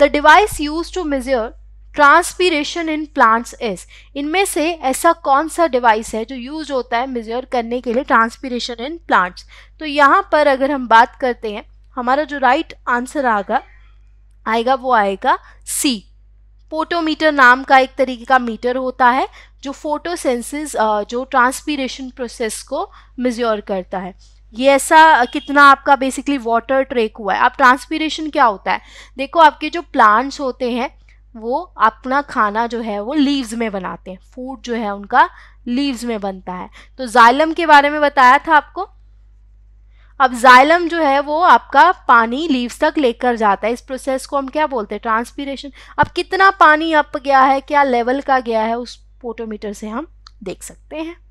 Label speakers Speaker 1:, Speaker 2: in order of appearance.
Speaker 1: the device use to measure transpiration in plants is इनमें से ऐसा कौन सा डिवाइस है जो यूज होता है मेजर करने के लिए ट्रांसपीरेशन इन प्लांट्स तो यहाँ पर अगर हम बात करते हैं हमारा जो राइट आंसर आएगा आएगा वो आएगा सी पोटोमीटर नाम का एक तरीके का मीटर होता है जो फोटोसेंसिस जो ट्रांसपीरेशन प्रोसेस को मेजर करता है ये ऐसा कितना आपका बेसिकली वाटर ट्रेक हुआ है आप ट्रांसपीरेशन क्या होता है देखो आपके जो प्लांट्स होते हैं वो अपना खाना जो है वो लीव्स में बनाते हैं फूड जो है उनका लीव्स में बनता है तो जाइलम के बारे में बताया था आपको अब जाइलम जो है वो आपका पानी लीव्स तक लेकर जाता है इस प्रोसेस को हम क्या बोलते हैं ट्रांसपीरेशन अब कितना पानी अप गया है क्या लेवल का गया है उस पोटोमीटर से हम देख सकते हैं